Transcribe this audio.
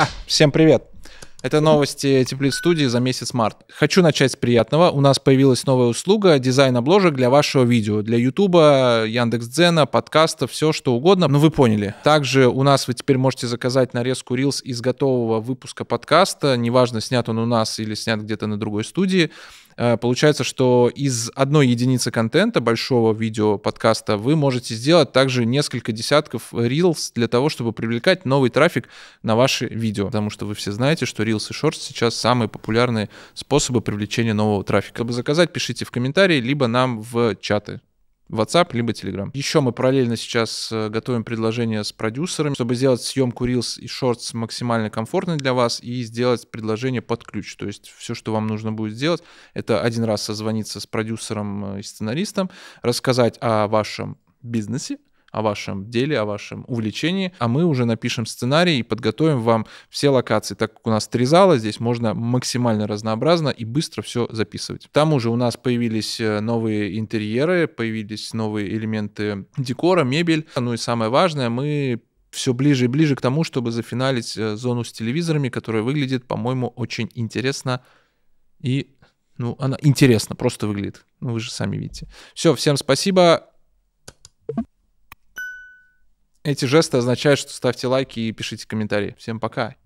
Ха, всем привет. Это новости теплиц студии за месяц март. Хочу начать с приятного. У нас появилась новая услуга дизайн обложек для вашего видео, для Ютуба, Яндекс.Дзена, подкаста, все что угодно. Ну вы поняли. Также у нас вы теперь можете заказать нарезку Reels из готового выпуска подкаста. Неважно, снят он у нас или снят где-то на другой студии. Э, получается, что из одной единицы контента большого видео подкаста вы можете сделать также несколько десятков Reels для того, чтобы привлекать новый трафик на ваши видео. Потому что вы все знаете, что Reels и Shorts сейчас самые популярные способы привлечения нового трафика. Чтобы заказать, пишите в комментарии, либо нам в чаты. WhatsApp, либо Telegram. Еще мы параллельно сейчас э, готовим предложение с продюсерами, чтобы сделать съемку Reels и Shorts максимально комфортной для вас и сделать предложение под ключ. То есть все, что вам нужно будет сделать, это один раз созвониться с продюсером э, и сценаристом, рассказать о вашем бизнесе, о вашем деле, о вашем увлечении, а мы уже напишем сценарий и подготовим вам все локации. Так как у нас три зала, здесь можно максимально разнообразно и быстро все записывать. К тому же у нас появились э, новые интерьеры, появились новые элементы декора, мебель. Ну и самое важное, мы все ближе и ближе к тому, чтобы зафиналить э, зону с телевизорами, которая выглядит, по-моему, очень интересно и ну, она интересно просто выглядит. Ну, вы же сами видите. Все, всем спасибо. Эти жесты означают, что ставьте лайки и пишите комментарии. Всем пока.